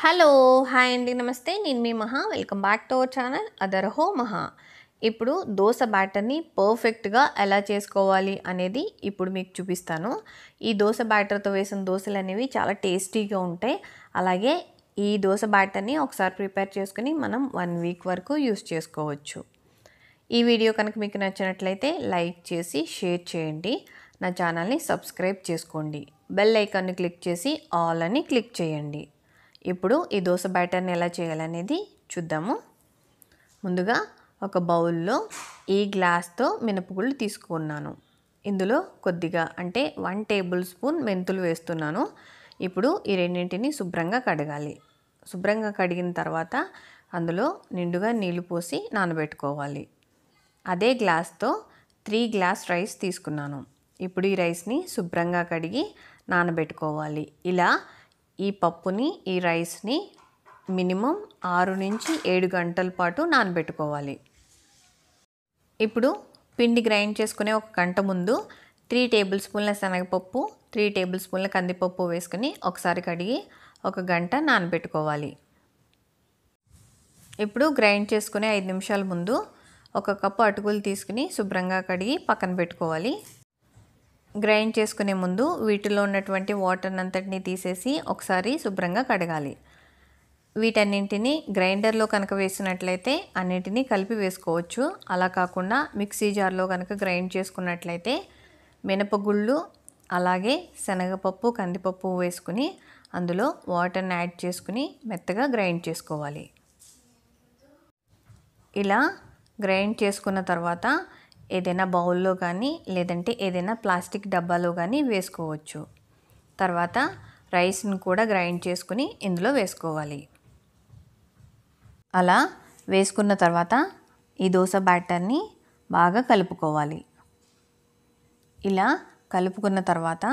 hello hi అండి నమస్తే నేను మీ మహా welcome back to our channel అదర్ హో మహా ఇప్పుడు దోశ బ్యాటర్ని పర్ఫెక్ట్గా ఎలా చేసుకోవాలి అనేది ఇప్పుడు మీకు చూపిస్తాను ఈ దోశ బ్యాటర్తో వేసిన దోశలు అనేవి చాలా టేస్టీగా ఉంటాయి అలాగే ఈ దోశ బ్యాటర్ని ఒకసారి ప్రిపేర్ చేసుకుని మనం వన్ వీక్ వరకు యూస్ చేసుకోవచ్చు ఈ వీడియో కనుక మీకు నచ్చినట్లయితే లైక్ చేసి షేర్ చేయండి నా ఛానల్ని సబ్స్క్రైబ్ చేసుకోండి బెల్ ఐకాన్ని క్లిక్ చేసి ఆల్ అని క్లిక్ చేయండి ఇప్పుడు ఈ దోశ బ్యాటర్ని ఎలా చేయాలనేది చూద్దాము ముందుగా ఒక బౌల్లో ఈ గ్లాస్తో మినపగుళ్ళు తీసుకున్నాను ఇందులో కొద్దిగా అంటే వన్ టేబుల్ స్పూన్ మెంతులు వేస్తున్నాను ఇప్పుడు ఈ రెండింటిని శుభ్రంగా కడగాలి శుభ్రంగా కడిగిన తర్వాత అందులో నిండుగా నీళ్లు పోసి నానబెట్టుకోవాలి అదే గ్లాస్తో త్రీ గ్లాస్ రైస్ తీసుకున్నాను ఇప్పుడు ఈ రైస్ని శుభ్రంగా కడిగి నానబెట్టుకోవాలి ఇలా ఈ పప్పుని ఈ రైస్ని మినిమం ఆరు నుంచి ఏడు గంటల పాటు నానబెట్టుకోవాలి ఇప్పుడు పిండి గ్రైండ్ చేసుకునే ఒక గంట ముందు త్రీ టేబుల్ స్పూన్ల శనగపప్పు త్రీ టేబుల్ స్పూన్ల కందిపప్పు వేసుకుని ఒకసారి కడిగి ఒక గంట నానబెట్టుకోవాలి ఇప్పుడు గ్రైండ్ చేసుకునే ఐదు నిమిషాల ముందు ఒక కప్పు అటుకులు తీసుకుని శుభ్రంగా కడిగి పక్కన పెట్టుకోవాలి గ్రైండ్ చేసుకునే ముందు వీటిలో ఉన్నటువంటి వాటర్ అంతటిని తీసేసి ఒకసారి శుభ్రంగా కడగాలి వీటన్నింటిని గ్రైండర్లో కనుక వేసినట్లయితే అన్నిటినీ కలిపి వేసుకోవచ్చు అలా కాకుండా మిక్సీ జార్లో కనుక గ్రైండ్ చేసుకున్నట్లయితే మినపగుళ్ళు అలాగే శనగపప్పు కందిపప్పు వేసుకుని అందులో వాటర్ని యాడ్ చేసుకుని మెత్తగా గ్రైండ్ చేసుకోవాలి ఇలా గ్రైండ్ చేసుకున్న తర్వాత ఏదైనా బౌల్లో కానీ లేదంటే ఏదైనా ప్లాస్టిక్ డబ్బాలో కానీ వేసుకోవచ్చు తర్వాత రైస్ను కూడా గ్రైండ్ చేసుకుని ఇందులో వేసుకోవాలి అలా వేసుకున్న తర్వాత ఈ దోశ బ్యాటర్ని బాగా కలుపుకోవాలి ఇలా కలుపుకున్న తర్వాత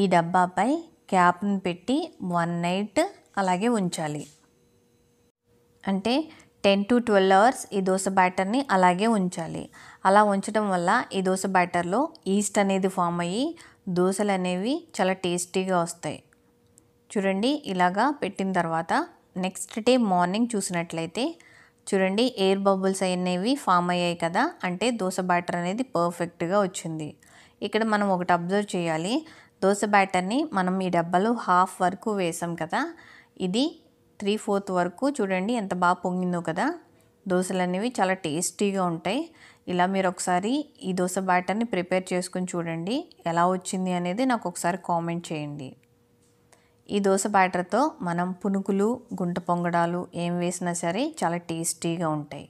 ఈ డబ్బాపై క్యాప్ను పెట్టి వన్ నైట్ అలాగే ఉంచాలి అంటే టెన్ టు ట్వెల్వ్ అవర్స్ ఈ దోశ బ్యాటర్ని అలాగే ఉంచాలి అలా ఉంచడం వల్ల ఈ దోశ బ్యాటర్లో ఈస్ట్ అనేది ఫామ్ అయ్యి దోశలు అనేవి చాలా టేస్టీగా వస్తాయి చూడండి ఇలాగా పెట్టిన తర్వాత నెక్స్ట్ డే మార్నింగ్ చూసినట్లయితే చూడండి ఎయిర్ బబుల్స్ అనేవి ఫామ్ అయ్యాయి కదా అంటే దోశ బ్యాటర్ అనేది పర్ఫెక్ట్గా వచ్చింది ఇక్కడ మనం ఒకటి అబ్జర్వ్ చేయాలి దోశ బ్యాటర్ని మనం ఈ డబ్బాలో హాఫ్ వరకు వేసాం కదా ఇది త్రీ ఫోర్త్ వరకు చూడండి ఎంత బాగా పొంగిందో కదా దోశలు అనేవి చాలా టేస్టీగా ఉంటాయి ఇలా మీరు ఒకసారి ఈ దోశ బ్యాటర్ని ప్రిపేర్ చేసుకుని చూడండి ఎలా వచ్చింది అనేది నాకు ఒకసారి కామెంట్ చేయండి ఈ దోశ బ్యాటర్తో మనం పునుకులు గుంట పొంగడాలు ఏం వేసినా సరే చాలా టేస్టీగా ఉంటాయి